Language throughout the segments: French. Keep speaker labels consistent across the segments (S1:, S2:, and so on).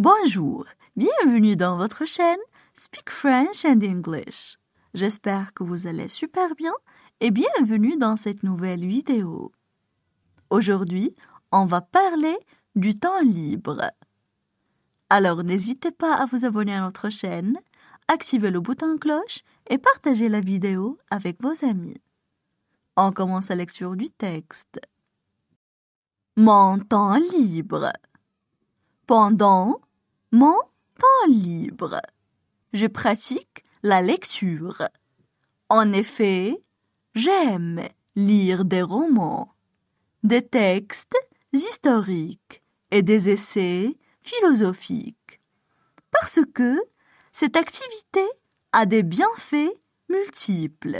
S1: Bonjour, bienvenue dans votre chaîne Speak French and English. J'espère que vous allez super bien et bienvenue dans cette nouvelle vidéo. Aujourd'hui, on va parler du temps libre. Alors n'hésitez pas à vous abonner à notre chaîne, activez le bouton cloche et partagez la vidéo avec vos amis. On commence la lecture du texte. Mon temps libre. Pendant mon temps libre. Je pratique la lecture. En effet, j'aime lire des romans, des textes historiques et des essais philosophiques. Parce que cette activité a des bienfaits multiples.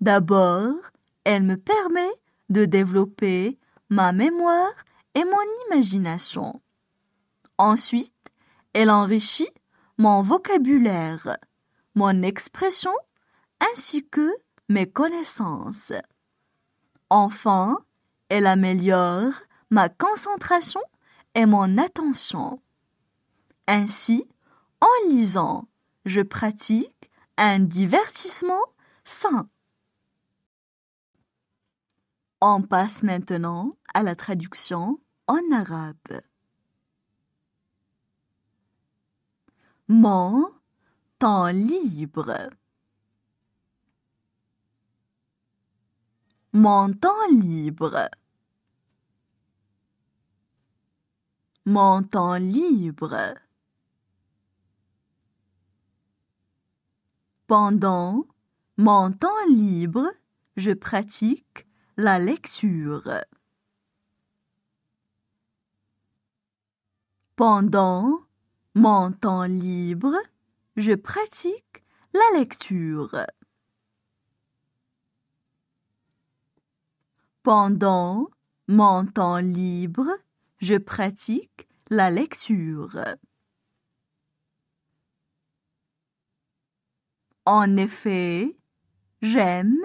S1: D'abord, elle me permet de développer ma mémoire et mon imagination. Ensuite, elle enrichit mon vocabulaire, mon expression ainsi que mes connaissances. Enfin, elle améliore ma concentration et mon attention. Ainsi, en lisant, je pratique un divertissement sain. On passe maintenant à la traduction en arabe. Mon temps libre. Mon temps libre. Mon temps libre. Pendant mon temps libre, je pratique la lecture. Pendant mon temps libre, je pratique la lecture. Pendant mon temps libre, je pratique la lecture. En effet, j'aime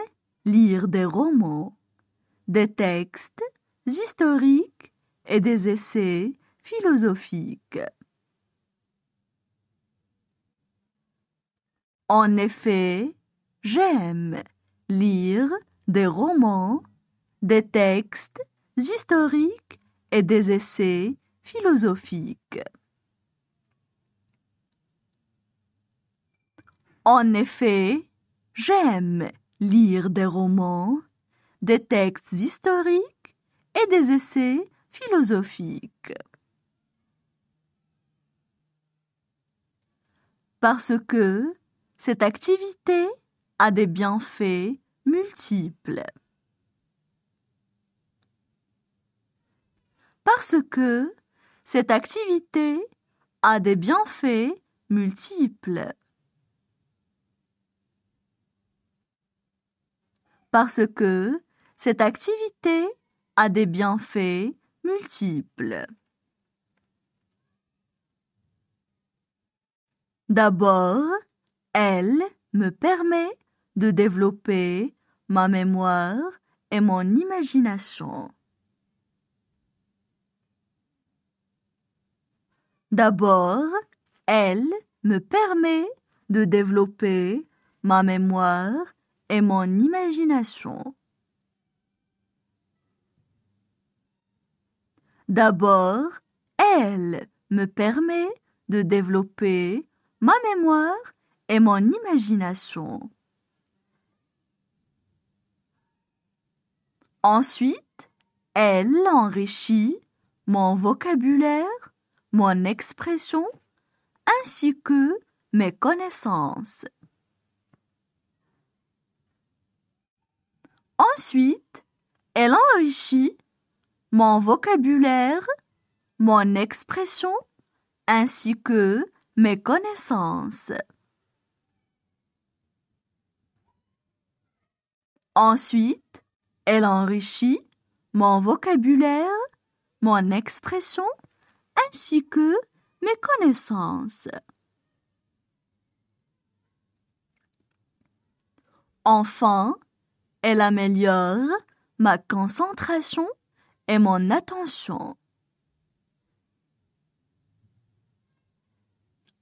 S1: lire des romans, des textes historiques et des essais philosophiques. En effet, j'aime lire des romans, des textes historiques et des essais philosophiques. En effet, j'aime lire des romans, des textes historiques et des essais philosophiques. Parce que cette activité a des bienfaits multiples. Parce que cette activité a des bienfaits multiples. Parce que cette activité a des bienfaits multiples. D'abord, elle me permet de développer ma mémoire et mon imagination. D'abord, elle me permet de développer ma mémoire et mon imagination. D'abord, elle me permet de développer ma mémoire et mon imagination. Ensuite, elle enrichit mon vocabulaire, mon expression, ainsi que mes connaissances. Ensuite, elle enrichit mon vocabulaire, mon expression, ainsi que mes connaissances. Ensuite, elle enrichit mon vocabulaire, mon expression, ainsi que mes connaissances. Enfin, elle améliore ma concentration et mon attention.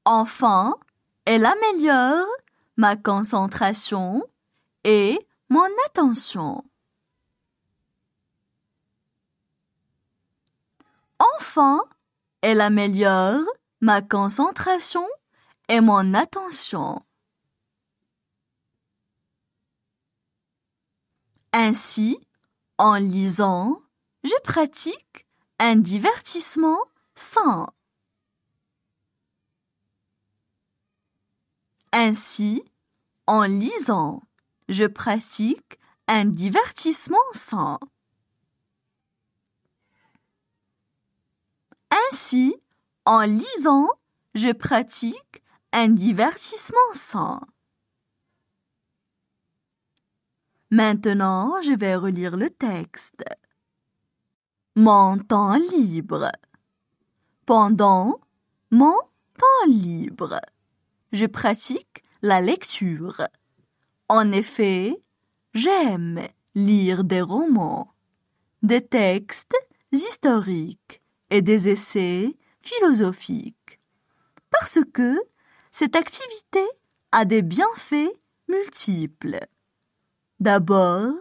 S1: Enfin, elle améliore ma concentration et mon attention. Enfin, elle améliore ma concentration et mon attention. Ainsi, en lisant, je pratique un divertissement sans. Ainsi, en lisant, je pratique un divertissement sans. Ainsi, en lisant, je pratique un divertissement sans. Maintenant, je vais relire le texte. Mon temps libre. Pendant mon temps libre, je pratique la lecture. En effet, j'aime lire des romans, des textes historiques et des essais philosophiques, parce que cette activité a des bienfaits multiples. D'abord,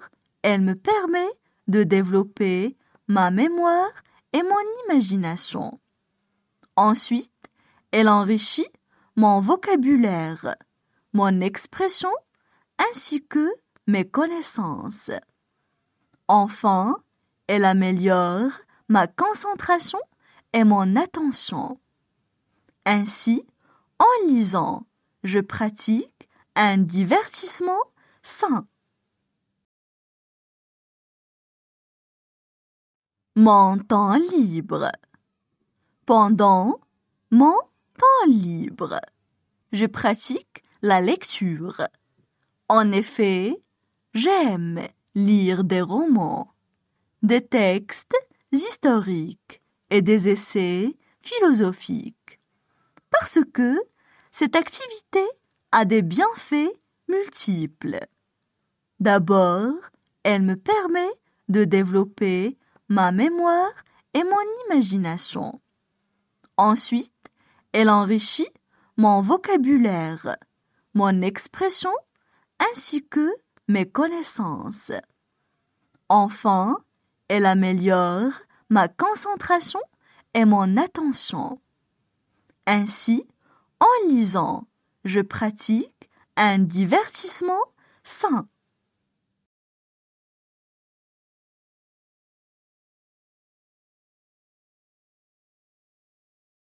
S1: elle me permet de développer ma mémoire et mon imagination. Ensuite, elle enrichit mon vocabulaire, mon expression ainsi que mes connaissances. Enfin, elle améliore ma concentration et mon attention. Ainsi, en lisant, je pratique un divertissement sain. Mon temps libre. Pendant mon temps libre, je pratique la lecture. En effet, j'aime lire des romans, des textes historiques et des essais philosophiques, parce que cette activité a des bienfaits multiples. D'abord, elle me permet de développer ma mémoire et mon imagination. Ensuite, elle enrichit mon vocabulaire, mon expression ainsi que mes connaissances. Enfin, elle améliore ma concentration et mon attention. Ainsi, en lisant, je pratique un divertissement sain.